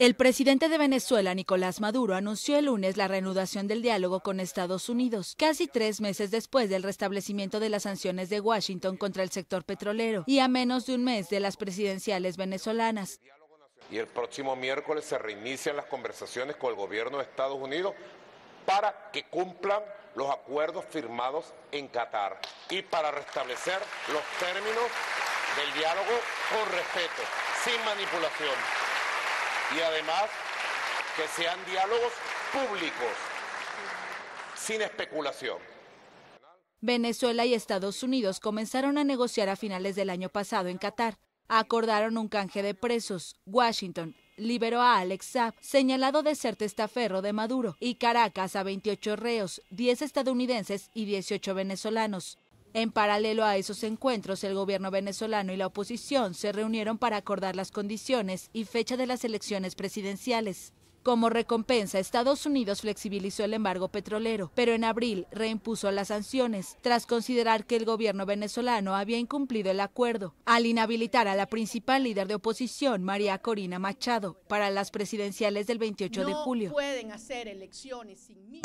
El presidente de Venezuela, Nicolás Maduro, anunció el lunes la reanudación del diálogo con Estados Unidos, casi tres meses después del restablecimiento de las sanciones de Washington contra el sector petrolero y a menos de un mes de las presidenciales venezolanas. Y el próximo miércoles se reinician las conversaciones con el gobierno de Estados Unidos para que cumplan los acuerdos firmados en Qatar y para restablecer los términos del diálogo con respeto, sin manipulación y además que sean diálogos públicos, sin especulación. Venezuela y Estados Unidos comenzaron a negociar a finales del año pasado en Qatar. Acordaron un canje de presos. Washington liberó a Alex Saab, señalado de ser testaferro de Maduro, y Caracas a 28 reos, 10 estadounidenses y 18 venezolanos. En paralelo a esos encuentros, el gobierno venezolano y la oposición se reunieron para acordar las condiciones y fecha de las elecciones presidenciales. Como recompensa, Estados Unidos flexibilizó el embargo petrolero, pero en abril reimpuso las sanciones, tras considerar que el gobierno venezolano había incumplido el acuerdo, al inhabilitar a la principal líder de oposición, María Corina Machado, para las presidenciales del 28 de julio. Pueden hacer elecciones sin